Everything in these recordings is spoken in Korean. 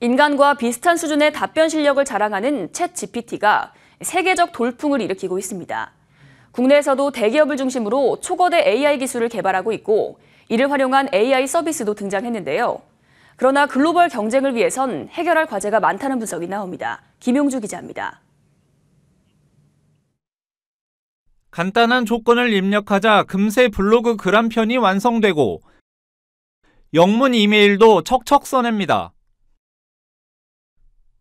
인간과 비슷한 수준의 답변 실력을 자랑하는 챗 GPT가 세계적 돌풍을 일으키고 있습니다. 국내에서도 대기업을 중심으로 초거대 AI 기술을 개발하고 있고 이를 활용한 AI 서비스도 등장했는데요. 그러나 글로벌 경쟁을 위해선 해결할 과제가 많다는 분석이 나옵니다. 김용주 기자입니다. 간단한 조건을 입력하자 금세 블로그 글 한 편이 완성되고 영문 이메일도 척척 써냅니다.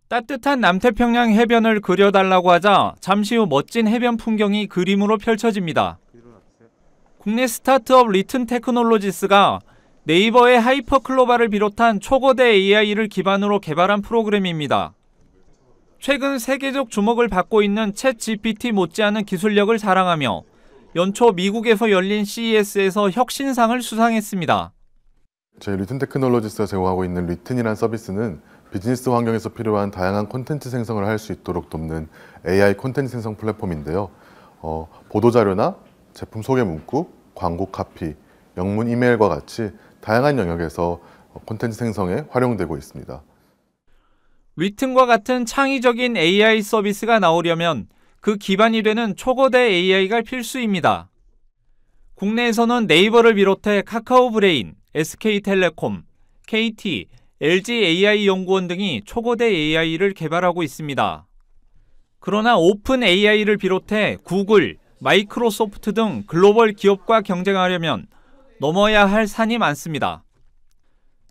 따뜻한 남태평양 해변을 그려달라고 하자 잠시 후 멋진 해변 풍경이 그림으로 펼쳐집니다. 국내 스타트업 리튼 테크놀로지스가 네이버의 하이퍼 클로바를 비롯한 초거대 AI를 기반으로 개발한 프로그램입니다. 최근 세계적 주목을 받고 있는 챗 GPT 못지않은 기술력을 자랑하며 연초 미국에서 열린 CES에서 혁신상을 수상했습니다. 저희 리튼 테크놀로지스가 제공하고 있는 리튼이라는 서비스는 비즈니스 환경에서 필요한 다양한 콘텐츠 생성을 할 수 있도록 돕는 AI 콘텐츠 생성 플랫폼인데요. 어, 보도자료나 제품 소개 문구, 광고 카피, 영문 이메일과 같이 다양한 영역에서 콘텐츠 생성에 활용되고 있습니다. 리튼과 같은 창의적인 AI 서비스가 나오려면 그 기반이 되는 초거대 AI가 필수입니다. 국내에서는 네이버를 비롯해 카카오 브레인, SK텔레콤, KT, LGAI연구원 등이 초거대 AI를 개발하고 있습니다. 그러나 오픈 AI를 비롯해 구글, 마이크로소프트 등 글로벌 기업과 경쟁하려면 넘어야 할 산이 많습니다.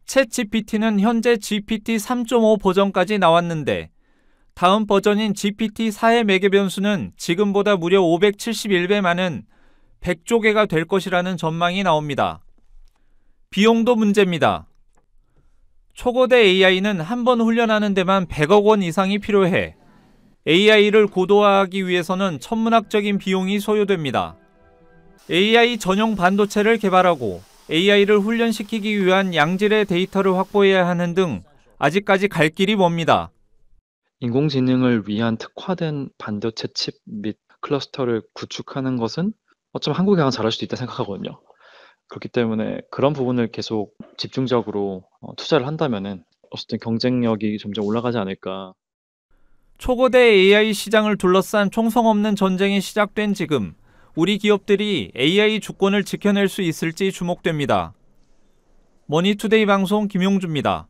챗 GPT는 현재 GPT 3.5 버전까지 나왔는데 다음 버전인 GPT-4의 매개 변수는 지금보다 무려 571배 많은 100조 개가 될 것이라는 전망이 나옵니다. 비용도 문제입니다. 초고대 AI는 한 번 훈련하는 데만 100억 원 이상이 필요해 AI를 고도화하기 위해서는 천문학적인 비용이 소요됩니다. AI 전용 반도체를 개발하고 AI를 훈련시키기 위한 양질의 데이터를 확보해야 하는 등 아직까지 갈 길이 멉니다. 인공지능을 위한 특화된 반도체 칩 및 클러스터를 구축하는 것은 어쩌면 한국이 가장 잘할 수도 있다 고 생각하거든요. 그렇기 때문에 그런 부분을 계속 집중적으로 어, 투자를 한다면은 어쨌든 경쟁력이 점점 올라가지 않을까. 초거대 AI 시장을 둘러싼 총성 없는 전쟁이 시작된 지금 우리 기업들이 AI 주권을 지켜낼 수 있을지 주목됩니다. 머니투데이 방송 김용주입니다.